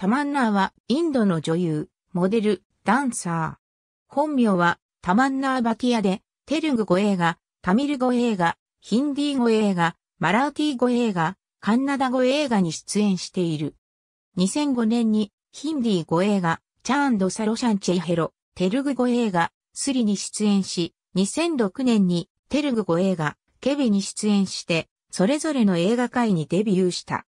タマンナーはインドの女優、モデル、ダンサー。本名はタマンナーバティアで、テルグ語映画、タミル語映画、ヒンディー語映画、マラーティー語映画、カンナダ語映画に出演している。2005年にヒンディー語映画、チャーンドサロシャンチェイヘロ、テルグ語映画、スリに出演し、2006年にテルグ語映画、ケビに出演して、それぞれの映画界にデビューした。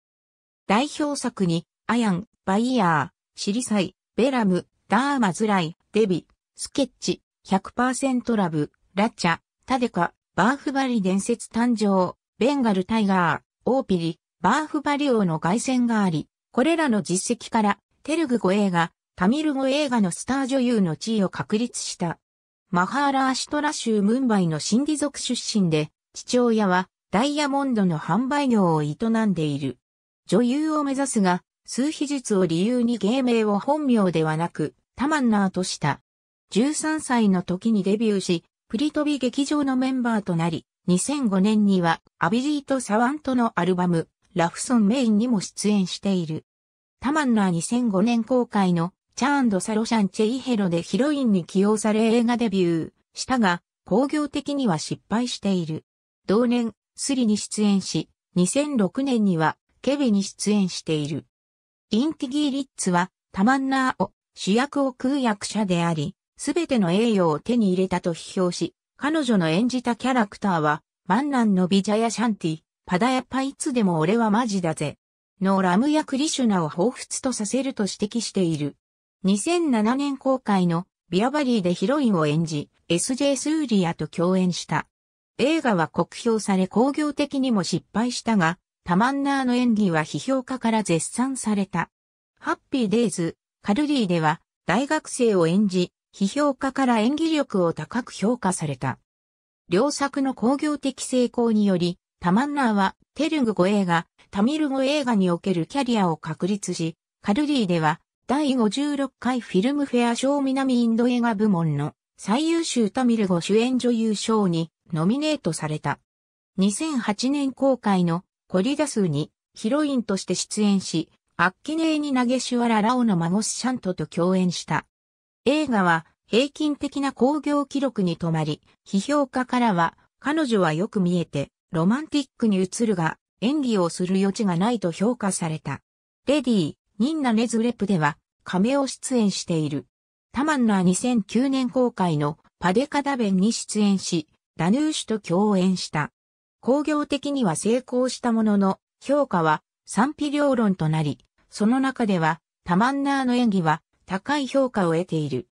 代表作に、アヤン、バイヤー、シリサイ、ベラム、ダーマズライ、デビ、スケッチ、100%ラブ、ラチャ、タデカ、バーフバリ伝説誕生、ベンガルタイガー、オーピリ、バーフバリ王の凱旋があり、これらの実績から、テルグ語映画、タミル語映画のスター女優の地位を確立した。マハーラーシトラ州ムンバイのシンディ族出身で、父親はダイヤモンドの販売業を営んでいる。女優を目指すが、数秘術を理由に芸名を本名ではなく、タマンナーとした。13歳の時にデビューし、プリトビ劇場のメンバーとなり、2005年にはアビジート・サワントのアルバム、ラフソンメインにも出演している。タマンナー2005年公開のチャーンド・サロシャンチェイヘロでヒロインに起用され映画デビューしたが、工業的には失敗している。同年、スリに出演し、2006年にはケビに出演している。インティギーリッツは、タマンナーを主役を食う役者であり、すべての栄誉を手に入れたと批評し、彼女の演じたキャラクターは、ンナンのビジャヤシャンティ、パダヤパいつでも俺はマジだぜ。のラムやクリシュナを彷彿とさせると指摘している。2007年公開のビアバリーでヒロインを演じ、SJ スーリアと共演した。映画は酷評され工業的にも失敗したが、タマンナーの演技は批評家から絶賛された。ハッピーデイズ、カルディでは大学生を演じ、批評家から演技力を高く評価された。両作の工業的成功により、タマンナーはテルグ語映画、タミル語映画におけるキャリアを確立し、カルディでは第56回フィルムフェア賞南インド映画部門の最優秀タミル語主演女優賞にノミネートされた。2008年公開のコリダスにヒロインとして出演し、アッキネーニナゲシュアラ・ラオの孫スシャントと共演した。映画は平均的な興行記録に止まり、批評家からは彼女はよく見えてロマンティックに映るが演技をする余地がないと評価された。レディー、ニンナネズレプでは亀を出演している。タマンナー2009年公開のパデカダベンに出演し、ダヌーシュと共演した。工業的には成功したものの、評価は賛否両論となり、その中では、タマンナーの演技は高い評価を得ている。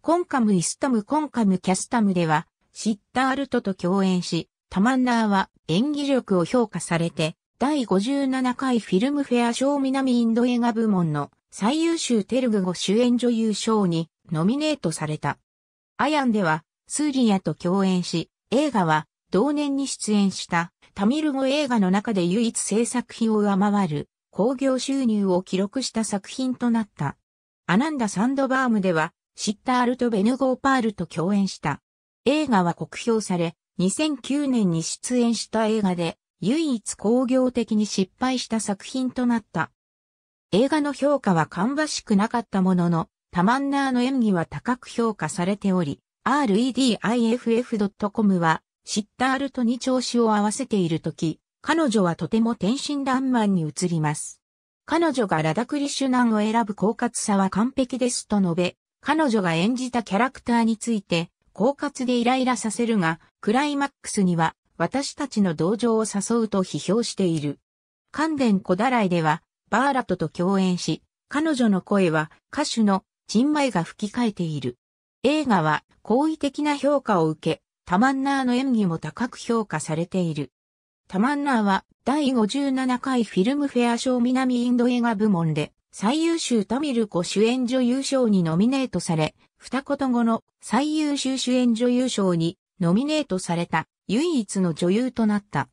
コンカムイスタムコンカムキャスタムでは、シッタールトと共演し、タマンナーは演技力を評価されて、第57回フィルムフェア賞南インド映画部門の最優秀テルグ語主演女優賞にノミネートされた。アヤンでは、スーリアと共演し、映画は同年に出演したタミル語映画の中で唯一制作費を上回る興行収入を記録した作品となった。アナンダ・サンドバームでは、シッタールとベヌ・ゴーパールと共演した。映画は酷評され、2009年に出演した映画で、唯一興行的に失敗した作品となった。映画の評価は芳しくなかったものの、タマンナーの演技は高く評価されており、rediff.com はシッタールトに調子を合わせているとき、彼女はとても天真爛漫に移ります。彼女がラダクリシュナンを選ぶ狡猾さは完璧ですと述べ、彼女が演じたキャラクターについて、狡猾でイライラさせるが、クライマックスには、私たちの同情を誘うと批評している。関連小だらいでは、バーラトと共演し、彼女の声は歌手のチンマイが吹き替えている。映画は好意的な評価を受け、タマンナーの演技も高く評価されている。タマンナーは第57回フィルムフェア賞南インド映画部門で最優秀タミルコ主演女優賞にノミネートされ、二言後の最優秀主演女優賞にノミネートされた唯一の女優となった。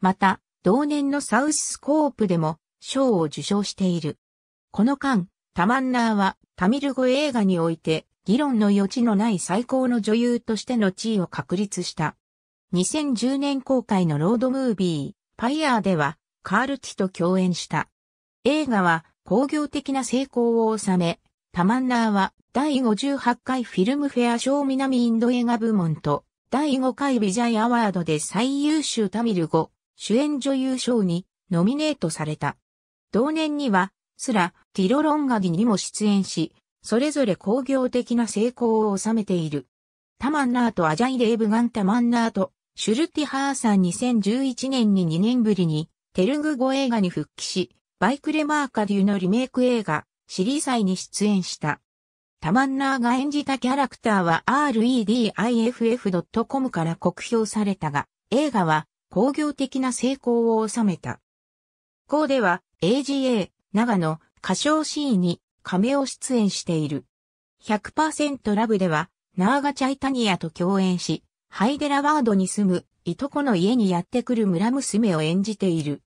また、同年のサウススコープでも賞を受賞している。この間、タマンナーはタミル語映画において議論の余地のない最高の女優としての地位を確立した。2010年公開のロードムービー、パイヤーでは、カール・ティと共演した。映画は、工業的な成功を収め、タマンナーは、第58回フィルムフェア賞南インド映画部門と、第5回ビジャイアワードで最優秀タミル語、主演女優賞にノミネートされた。同年には、スラ、ティロロンガディにも出演し、それぞれ工業的な成功を収めている。タマンナーとアジャイレーブガンタマンナーとシュルティハーさん2011年に2年ぶりにテルグ語映画に復帰し、バイクレマーカデュのリメイク映画、シリー祭に出演した。タマンナーが演じたキャラクターは rediff.com から酷評されたが、映画は工業的な成功を収めた。うでは AGA、長野、歌唱シーンに亀を出演している。100%ラブでは、ナーガチャイタニアと共演し、ハイデラワードに住む、いとこの家にやってくる村娘を演じている。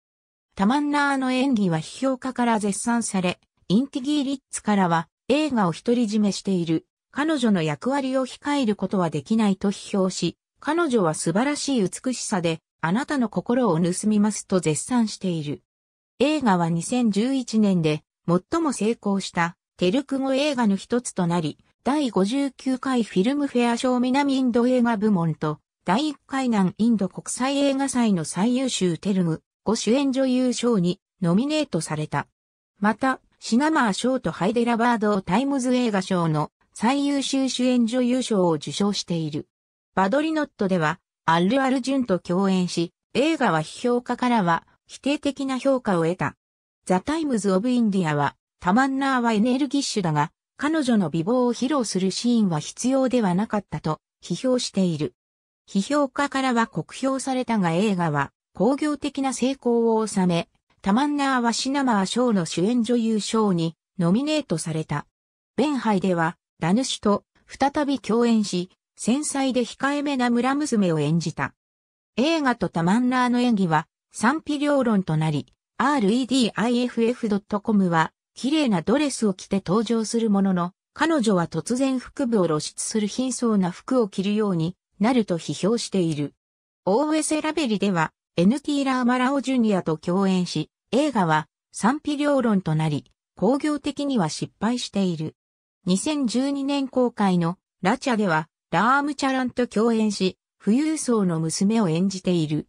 タマンナーの演技は批評家から絶賛され、インティギー・リッツからは映画を独り占めしている。彼女の役割を控えることはできないと批評し、彼女は素晴らしい美しさで、あなたの心を盗みますと絶賛している。映画は2011年で最も成功したテルク語映画の一つとなり、第59回フィルムフェア賞南インド映画部門と、第1回南インド国際映画祭の最優秀テルム、5主演女優賞にノミネートされた。また、シナマー賞とハイデラバードタイムズ映画賞の最優秀主演女優賞を受賞している。バドリノットでは、アルアルジュンと共演し、映画は批評家からは否定的な評価を得た。ザ・タイムズ・オブ・インディアは、タマンナーはエネルギッシュだが、彼女の美貌を披露するシーンは必要ではなかったと批評している。批評家からは酷評されたが映画は工業的な成功を収め、タマンナーはシナマー賞の主演女優賞にノミネートされた。ベンハイではダヌシュと再び共演し、繊細で控えめな村娘を演じた。映画とタマンナーの演技は賛否両論となり、rediff.com は、綺麗なドレスを着て登場するものの、彼女は突然腹部を露出する貧相な服を着るようになると批評している。OS ラベリでは、NT ラーマラオジュニアと共演し、映画は賛否両論となり、工業的には失敗している。2012年公開のラチャでは、ラームチャランと共演し、富裕層の娘を演じている。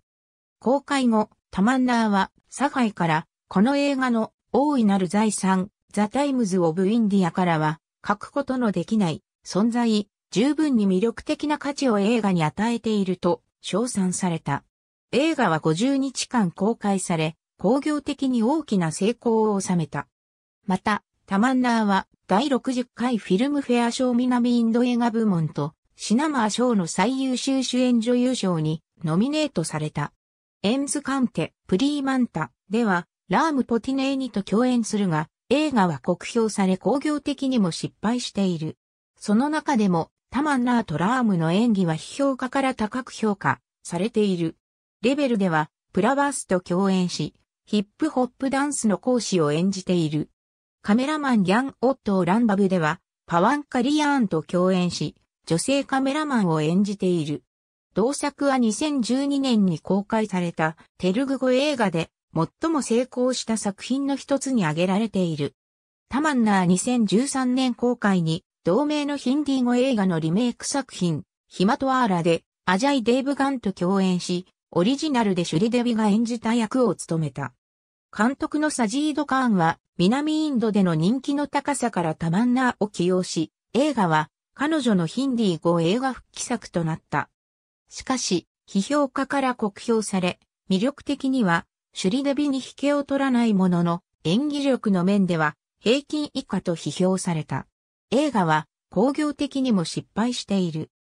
公開後、タマンナーはサファイから、この映画の大いなる財産、ザ・タイムズ・オブ・インディアからは、書くことのできない、存在、十分に魅力的な価値を映画に与えていると、称賛された。映画は50日間公開され、工業的に大きな成功を収めた。また、タマンナーは第60回フィルムフェア賞南インド映画部門とシナマー賞の最優秀主演女優賞にノミネートされた。エンズカンテ、プリーマンタでは、ラーム・ポティネーニと共演するが、映画は酷評され工業的にも失敗している。その中でも、タマンナーとラームの演技は批評家から高く評価されている。レベルでは、プラバースと共演し、ヒップホップダンスの講師を演じている。カメラマンギャン・オットー・ランバブでは、パワン・カリアーンと共演し、女性カメラマンを演じている。同作は2012年に公開されたテルグ語映画で最も成功した作品の一つに挙げられている。タマンナー2013年公開に同名のヒンディー語映画のリメイク作品、ヒマトアーラでアジャイ・デイブ・ガンと共演し、オリジナルでシュリデビが演じた役を務めた。監督のサジード・カーンは南インドでの人気の高さからタマンナーを起用し、映画は彼女のヒンディー語映画復帰作となった。しかし、批評家から酷評され、魅力的には、シュリデビに引けを取らないものの、演技力の面では、平均以下と批評された。映画は、工業的にも失敗している。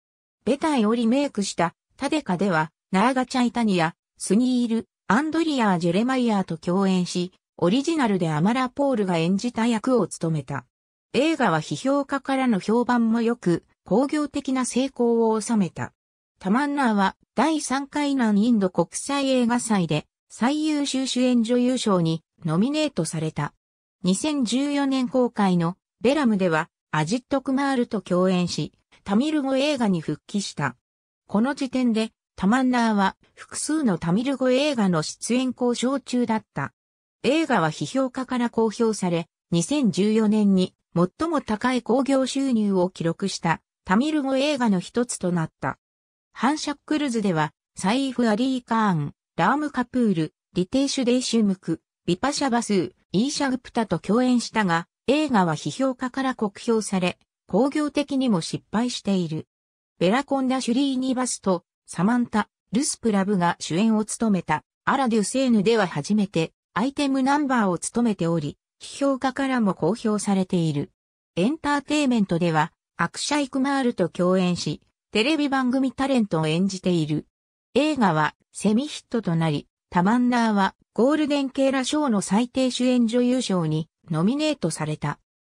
ベタイをリメイクした、タデカでは、ナーガチャイタニア、スニール、アンドリアー・ジェレマイヤーと共演し、オリジナルでアマラ・ポールが演じた役を務めた。映画は批評家からの評判も良く、工業的な成功を収めた。タマンナーは第3回南インド国際映画祭で最優秀主演女優賞にノミネートされた。2014年公開のベラムではアジット・クマールと共演し、タミル語映画に復帰した。この時点でタマンナーは複数のタミル語映画の出演交渉中だった。映画は批評家から公表され、2014年に最も高い興行収入を記録したタミル語映画の一つとなった。ハンシャックルズでは、サイーフ・アリー・カーン、ラーム・カプール、リテイシュ・デイシュムク、ビパシャバスー、イーシャグプタと共演したが、映画は批評家から酷評され、工業的にも失敗している。ベラコンダ・シュリーニバスと、サマンタ、ルスプラブが主演を務めた、アラデュセーヌでは初めて、アイテムナンバーを務めており、批評家からも公表されている。エンターテイメントでは、アクシャイクマールと共演し、テレビ番組タレントを演じている。映画はセミヒットとなり、タマンナーはゴールデンケーラ賞の最低主演女優賞にノミネートされた。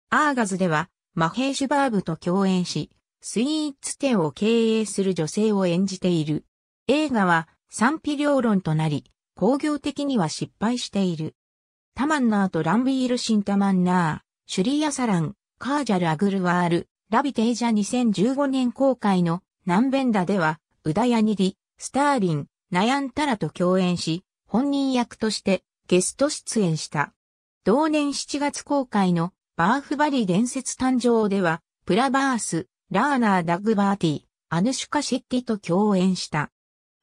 アーガズではマヘーシュバーブと共演し、スイーツ店を経営する女性を演じている。映画は賛否両論となり、工業的には失敗している。タマンナーとランビール・シンタマンナー、シュリー・アサラン、カージャル・アグルワール、ラビテージャ2015年公開の南弁ダでは、ウダヤニリ、スターリン、ナヤンタラと共演し、本人役としてゲスト出演した。同年7月公開のバーフバリ伝説誕生では、プラバース、ラーナー・ダグバーティ、アヌシュカ・シッティと共演した。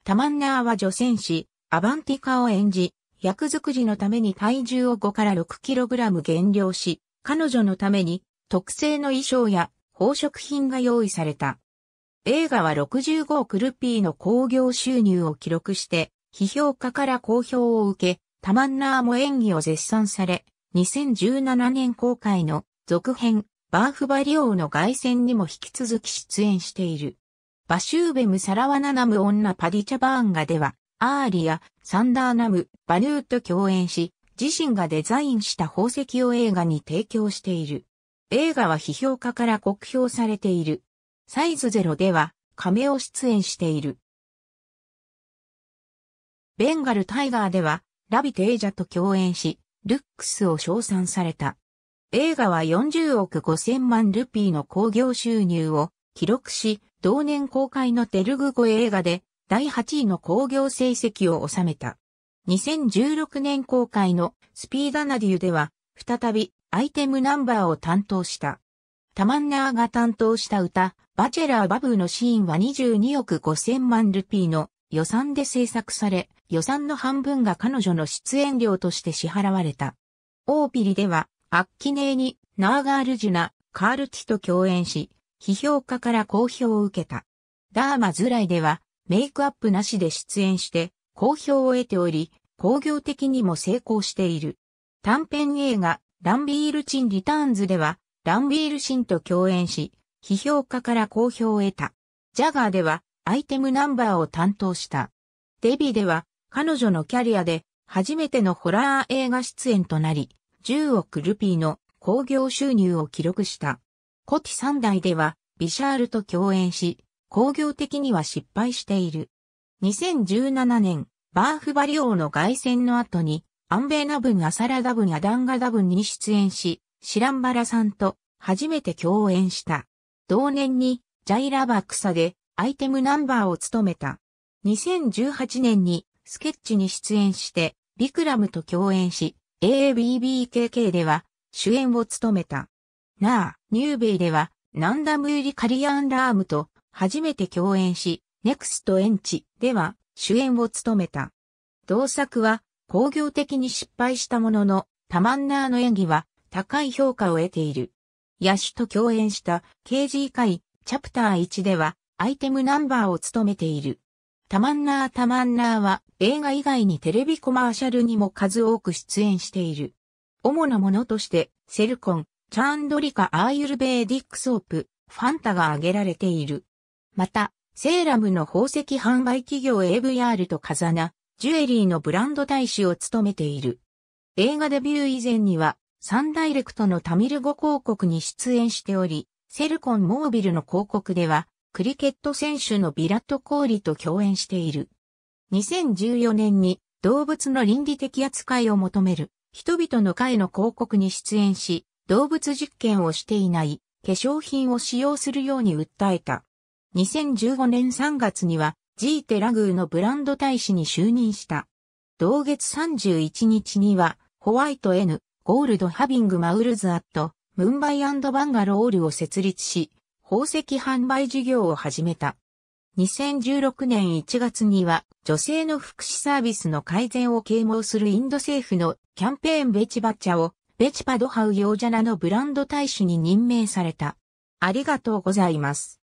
タマンナーは女戦士、アバンティカを演じ、役作りのために体重を5から6ラム減量し、彼女のために特製の衣装や宝飾品が用意された。映画は65億ルピーの興行収入を記録して、批評家から好評を受け、タマンナーも演技を絶賛され、2017年公開の続編、バーフバリオーの凱旋にも引き続き出演している。バシューベム・サラワナナム女パディチャバーンガでは、アーリア、サンダーナム、バヌーと共演し、自身がデザインした宝石を映画に提供している。映画は批評家から酷評されている。サイズゼロでは、亀を出演している。ベンガルタイガーでは、ラビテイジャと共演し、ルックスを称賛された。映画は40億5000万ルピーの興行収入を記録し、同年公開のテルグ語映画で第8位の興行成績を収めた。2016年公開のスピーダナディーでは、再びアイテムナンバーを担当した。タマンナーが担当した歌、バチェラー・バブーのシーンは22億5000万ルピーの予算で制作され、予算の半分が彼女の出演料として支払われた。オーピリでは、アッキネーにナーガールジュナ、カールティと共演し、批評家から好評を受けた。ダーマズライでは、メイクアップなしで出演して、好評を得ており、工業的にも成功している。短編映画、ランビールチン・リターンズでは、ランビールシンと共演し、批評家から好評を得た。ジャガーでは、アイテムナンバーを担当した。デビでは、彼女のキャリアで、初めてのホラー映画出演となり、10億ルピーの興行収入を記録した。コティ三代では、ビシャールと共演し、工業的には失敗している。2017年、バーフバリーの凱旋の後に、アンベーナブン・アサラダブン・アダンガダブンに出演し、シランバラさんと初めて共演した。同年にジャイラバクサでアイテムナンバーを務めた。2018年にスケッチに出演して、ビクラムと共演し、AABBKK では主演を務めた。なあ、ニューベイでは、ナンダムユリカリアンラームと初めて共演し、ネクストエンチでは主演を務めた。同作は工業的に失敗したものの、タマンナーの演技は高い評価を得ている。野手と共演した KG 会チャプター1ではアイテムナンバーを務めている。タマンナータマンナーは映画以外にテレビコマーシャルにも数多く出演している。主なものとしてセルコン、チャンドリカアーユルベーディックソープ、ファンタが挙げられている。また、セーラムの宝石販売企業 AVR とカザナ、ジュエリーのブランド大使を務めている。映画デビュー以前には、サンダイレクトのタミル語広告に出演しており、セルコンモービルの広告では、クリケット選手のビラット・コーリと共演している。2014年に動物の倫理的扱いを求める人々の会の広告に出演し、動物実験をしていない化粧品を使用するように訴えた。2015年3月にはジーテラグーのブランド大使に就任した。同月31日には、ホワイト N、ゴールドハビングマウルズアット、ムンバイバンガロールを設立し、宝石販売事業を始めた。2016年1月には、女性の福祉サービスの改善を啓蒙するインド政府のキャンペーンベチバッチャを、ベチパドハウヨージャナのブランド大使に任命された。ありがとうございます。